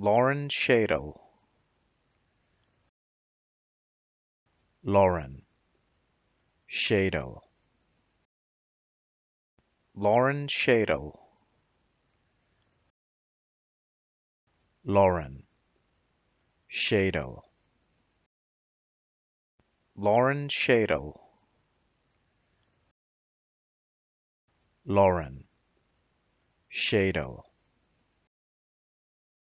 Lauren Shadle. Lauren Shadle. Lauren Shadle. Lauren Shadle. Lauren Shadle. Lauren Shadle.